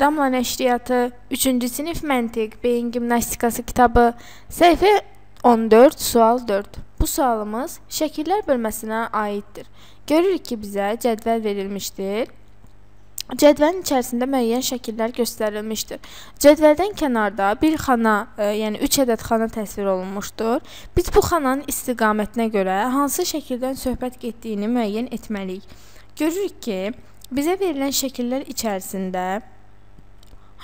Damla Nəşriyyatı 3-cü sinif Məntiq, Beyin Gimnastikası kitabı, səhifə 14, sual 4. Bu sualımız şəkillər bölməsinə aiddir. Görürük ki, bizə cədvəl verilmişdir. Cədvəlin içərisində müəyyən şəkillər göstərilmişdir. Cədvəldən kənarda bir xana, e, yəni 3 ədəd xana təsvir olunmuşdur. Biz bu xananın istiqamətinə görə hansı şəkildən söhbət getdiyini müəyyən etməliyik. Görürük ki, Bizə verilən şəkillər içərisində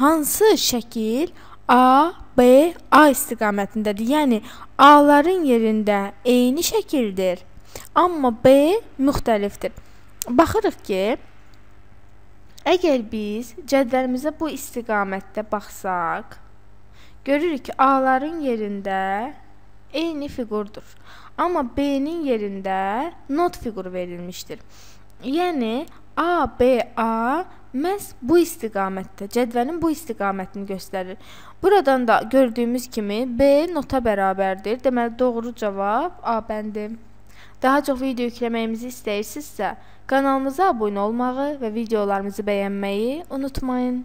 hansı şəkil A, B, A istiqamətindədir? Yəni A-ların yerində eyni şəkildir, amma B müxtəlifdir. Baxırıq ki, əgər biz cədvəlimizə bu istiqamətdə baxsaq, görürük ki, A-ların yerində eyni fiqurdur. Amma B-nin yerində not fiquru verilmişdir. Yəni ABA məhz bu istiqamətdə, cədvəlin bu istiqamətini göstərir. Buradan da gördüyümüz kimi B nota bərabərdir. Deməli doğru cavab A bəndir. Daha çox video yükləməyimizi istəyirsinizsə, kanalımıza abunə olmağı və videolarımızı bəyənməyi unutmayın.